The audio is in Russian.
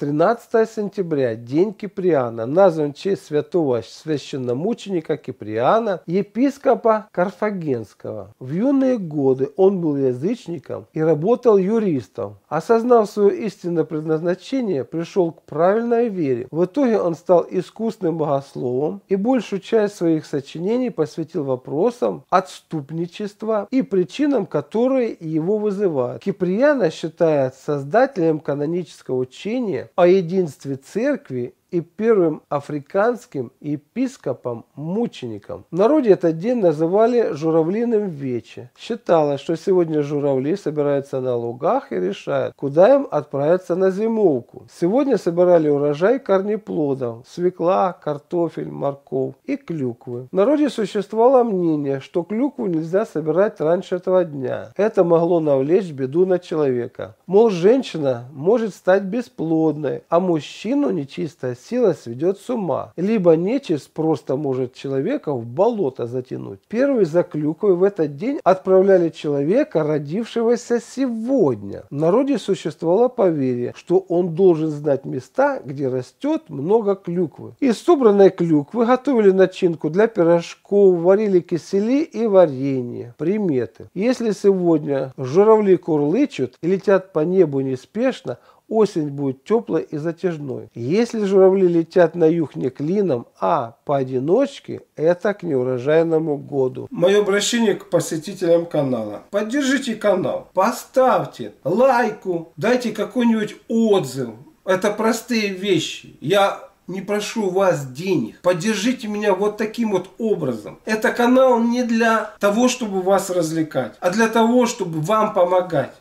13 сентября, день Киприана, назван в честь святого священномученика Киприана, епископа Карфагенского. В юные годы он был язычником и работал юристом. Осознав свое истинное предназначение, пришел к правильной вере. В итоге он стал искусным богословом и большую часть своих сочинений посвятил вопросам отступничества и причинам, которые его вызывают. Киприана считает создателем канонического учения о единстве церкви и первым африканским епископом-мучеником. В народе этот день называли журавлиным вече. Считалось, что сегодня журавли собираются на лугах и решают, куда им отправиться на зимовку. Сегодня собирали урожай корнеплодов, свекла, картофель, морков и клюквы. В народе существовало мнение, что клюкву нельзя собирать раньше этого дня. Это могло навлечь беду на человека. Мол, женщина может стать бесплодной, а мужчину нечистая сила сведет с ума, либо нечисть просто может человека в болото затянуть. Первый за клюквой в этот день отправляли человека, родившегося сегодня. В народе существовало поверье, что он должен знать места, где растет много клюквы. Из собранной клюквы готовили начинку для пирожков, варили кисели и варенье. Приметы. Если сегодня журавли курлычут и летят по небу неспешно, осень будет теплой и затяжной. Если журавли летят на юг не клином, а поодиночке, это к неурожайному году. Мое обращение к посетителям канала. Поддержите канал, поставьте лайку, дайте какой-нибудь отзыв. Это простые вещи. Я не прошу вас денег. Поддержите меня вот таким вот образом. Это канал не для того, чтобы вас развлекать, а для того, чтобы вам помогать.